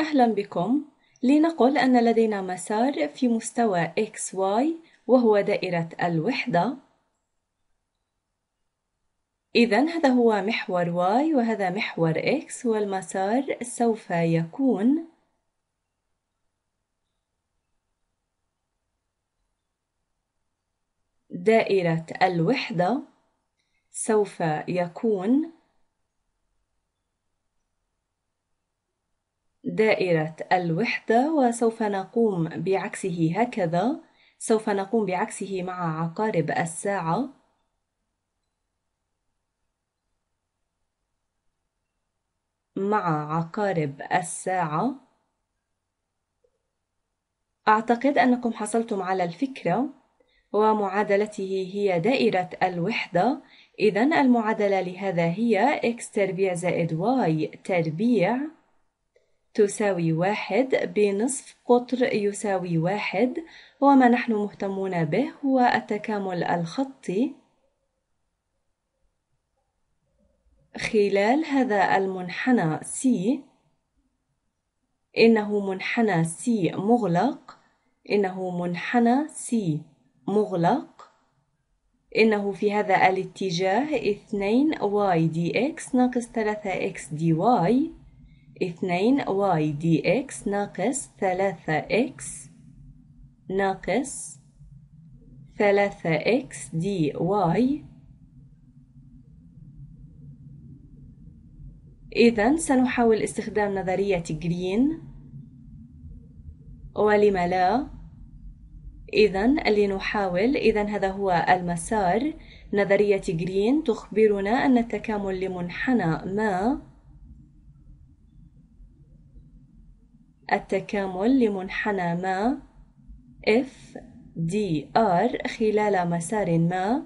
أهلا بكم لنقل أن لدينا مسار في مستوى XY وهو دائرة الوحدة إذا هذا هو محور Y وهذا محور X والمسار سوف يكون دائرة الوحدة سوف يكون دائرة الوحدة وسوف نقوم بعكسه هكذا سوف نقوم بعكسه مع عقارب الساعة مع عقارب الساعة أعتقد أنكم حصلتم على الفكرة ومعادلته هي دائرة الوحدة إذا المعادلة لهذا هي x تربيع زائد y تربيع تساوي واحد بنصف قطر يساوي واحد وما نحن مهتمون به هو التكامل الخطي خلال هذا المنحنى C إنه منحنى C مغلق إنه منحنى C مغلق إنه في هذا الاتجاه 2 y dx ناقص 3 x dy اثنين واي دي اكس ناقص ثلاثة اكس ناقص ثلاثة اكس دي واي إذا سنحاول استخدام نظرية جرين ولم لا إذا لنحاول إذا هذا هو المسار نظرية جرين تخبرنا أن التكامل لمنحنى ما التكامل لمنحنى ما F D R خلال مسار ما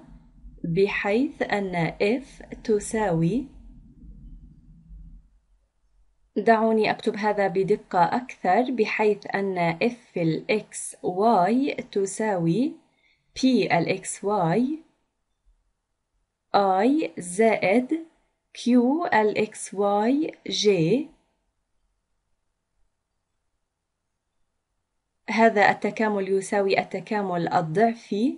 بحيث أن F تساوي دعوني أكتب هذا بدقة أكثر بحيث أن F في ال تساوي P ال Y I زائد Q ال Y J هذا التكامل يساوي التكامل الضعفي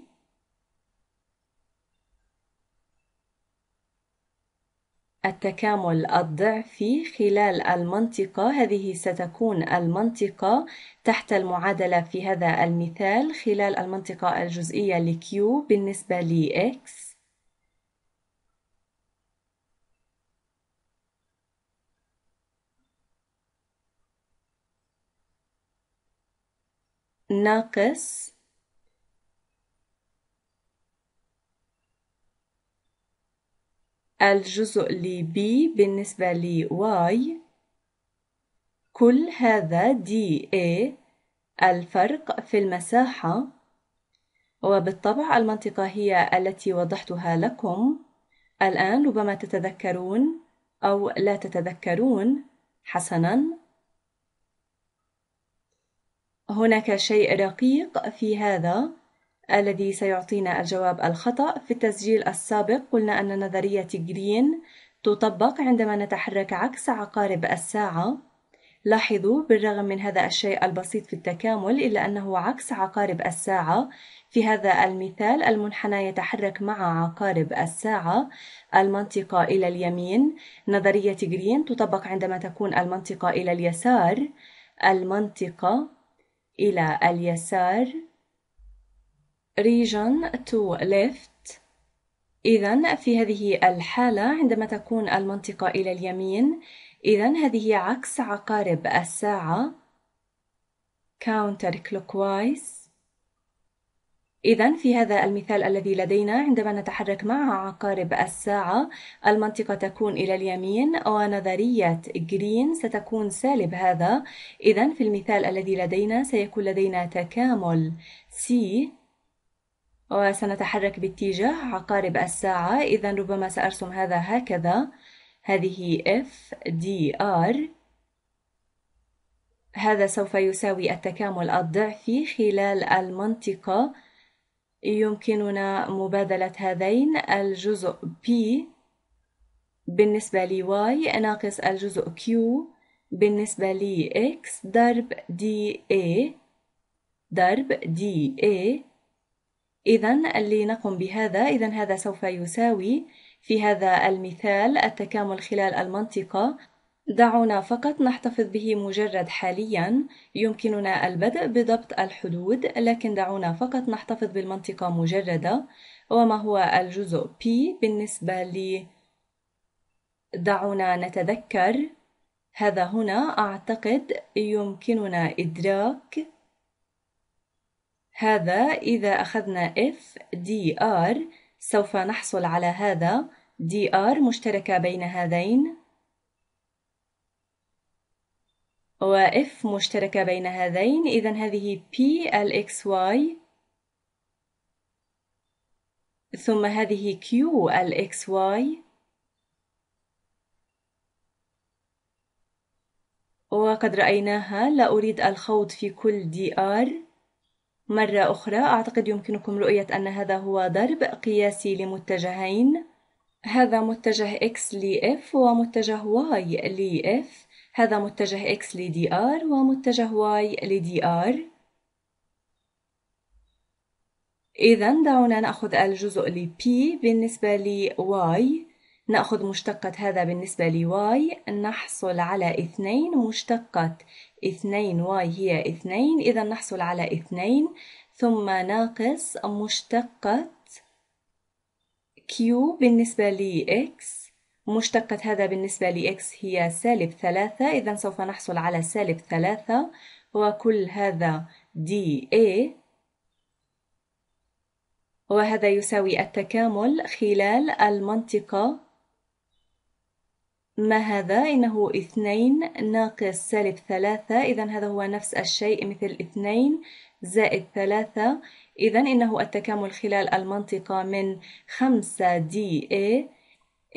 التكامل الضعفي خلال المنطقة هذه ستكون المنطقة تحت المعادلة في هذا المثال خلال المنطقة الجزئية لكيو Q بالنسبة لإكس X ناقص الجزء لي بي بالنسبة لي واي كل هذا دي اي الفرق في المساحة وبالطبع المنطقة هي التي وضحتها لكم الآن ربما تتذكرون أو لا تتذكرون حسناً هناك شيء رقيق في هذا الذي سيعطينا الجواب الخطأ في التسجيل السابق قلنا أن نظرية جرين تطبق عندما نتحرك عكس عقارب الساعة لاحظوا بالرغم من هذا الشيء البسيط في التكامل إلا أنه عكس عقارب الساعة في هذا المثال المنحنى يتحرك مع عقارب الساعة المنطقة إلى اليمين نظرية جرين تطبق عندما تكون المنطقة إلى اليسار المنطقة إلى اليسار region to left إذا في هذه الحالة عندما تكون المنطقة إلى اليمين إذا هذه عكس عقارب الساعة counter clockwise إذا في هذا المثال الذي لدينا عندما نتحرك مع عقارب الساعة المنطقة تكون إلى اليمين ونظرية جرين ستكون سالب هذا إذا في المثال الذي لدينا سيكون لدينا تكامل سي وسنتحرك باتجاه عقارب الساعة إذا ربما سأرسم هذا هكذا هذه F D R هذا سوف يساوي التكامل الضعفي خلال المنطقة يمكننا مبادلة هذين الجزء P بالنسبة لي Y ناقص الجزء Q بالنسبة لي X ضرب DA ضرب DA إذا لنقم بهذا إذا هذا سوف يساوي في هذا المثال التكامل خلال المنطقة دعونا فقط نحتفظ به مجرد حاليا يمكننا البدء بضبط الحدود لكن دعونا فقط نحتفظ بالمنطقة مجردة وما هو الجزء P بالنسبة ل دعونا نتذكر هذا هنا أعتقد يمكننا إدراك هذا إذا أخذنا F DR سوف نحصل على هذا DR مشتركة بين هذين F مشتركة بين هذين إذا هذه P X Y ثم هذه Q X Y وقد رأيناها لا أريد الخوض في كل دي آر مرة أخرى أعتقد يمكنكم رؤية أن هذا هو ضرب قياسي لمتجهين هذا متجه X ل F ومتجه Y ل F هذا متجه X لدي dr ومتجه Y لدي dr إذا دعونا نأخذ الجزء ل P بالنسبة ل Y نأخذ مشتقة هذا بالنسبة ل Y نحصل على اثنين مشتقة اثنين Y هي اثنين إذا نحصل على اثنين ثم ناقص مشتقة Q بالنسبة ل X مشتقة هذا بالنسبة لإكس x هي سالب ثلاثة إذا سوف نحصل على سالب ثلاثة وكل هذا دي اي وهذا يساوي التكامل خلال المنطقة ما هذا؟ إنه اثنين ناقص سالب ثلاثة إذا هذا هو نفس الشيء مثل اثنين زائد ثلاثة إذا إنه التكامل خلال المنطقة من خمسة دي ايه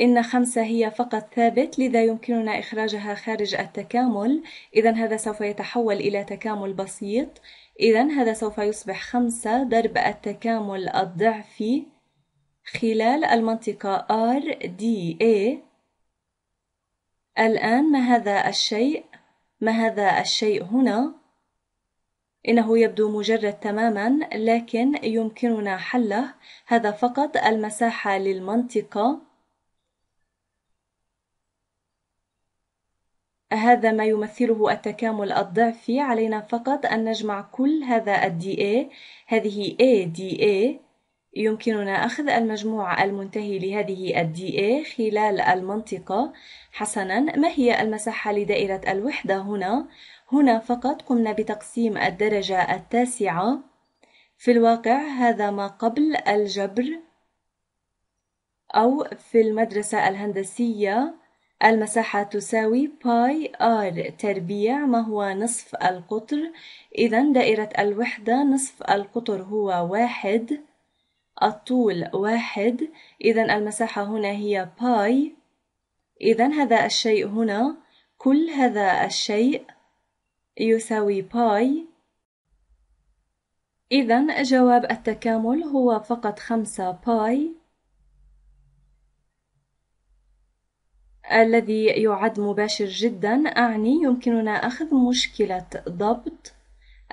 إن خمسة هي فقط ثابت لذا يمكننا إخراجها خارج التكامل إذا هذا سوف يتحول إلى تكامل بسيط إذا هذا سوف يصبح خمسة ضرب التكامل الضعفي خلال المنطقة RDA الآن ما هذا الشيء؟ ما هذا الشيء هنا؟ إنه يبدو مجرد تماما لكن يمكننا حله هذا فقط المساحة للمنطقة هذا ما يمثله التكامل الضعفي علينا فقط أن نجمع كل هذا الـ dA إيه. هذه ADA إيه إيه. يمكننا أخذ المجموع المنتهي لهذه الـ dA خلال المنطقة حسنا ما هي المساحة لدائرة الوحدة هنا؟ هنا فقط قمنا بتقسيم الدرجة التاسعة في الواقع هذا ما قبل الجبر أو في المدرسة الهندسية المساحة تساوي باي آر تربيع ما هو نصف القطر إذا دائرة الوحدة نصف القطر هو واحد الطول واحد إذا المساحة هنا هي باي إذا هذا الشيء هنا كل هذا الشيء يساوي باي إذا جواب التكامل هو فقط خمسة باي الذي يعد مباشر جدا أعني يمكننا أخذ مشكلة ضبط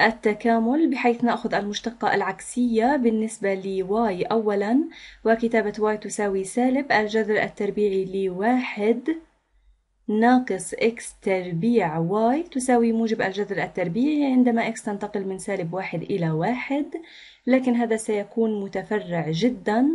التكامل بحيث نأخذ المشتقة العكسية بالنسبة ل y أولا وكتابة y تساوي سالب الجذر التربيعي لواحد ناقص x تربيع y تساوي موجب الجذر التربيعي يعني عندما x تنتقل من سالب واحد إلى واحد لكن هذا سيكون متفرع جداً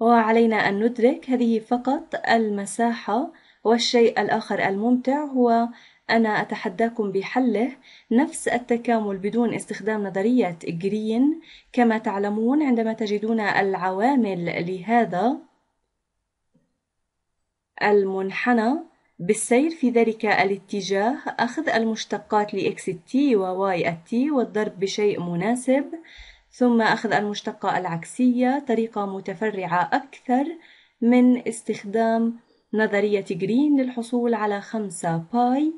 وعلينا أن ندرك هذه فقط المساحة والشيء الآخر الممتع هو أنا أتحداكم بحله نفس التكامل بدون استخدام نظرية جرين كما تعلمون عندما تجدون العوامل لهذا المنحنى بالسير في ذلك الاتجاه أخذ المشتقات لإكس تي وواي تي والضرب بشيء مناسب ثم أخذ المشتقة العكسية طريقة متفرعة أكثر من استخدام نظرية جرين للحصول على خمسة باي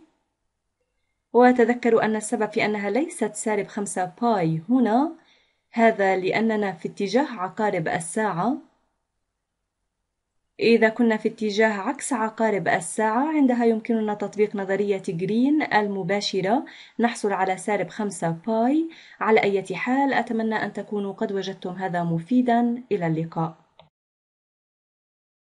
وتذكروا أن السبب في أنها ليست سالب خمسة باي هنا هذا لأننا في اتجاه عقارب الساعة إذا كنا في اتجاه عكس عقارب الساعة عندها يمكننا تطبيق نظرية جرين المباشرة نحصل على سالب 5 باي على أي حال أتمنى أن تكونوا قد وجدتم هذا مفيدا إلى اللقاء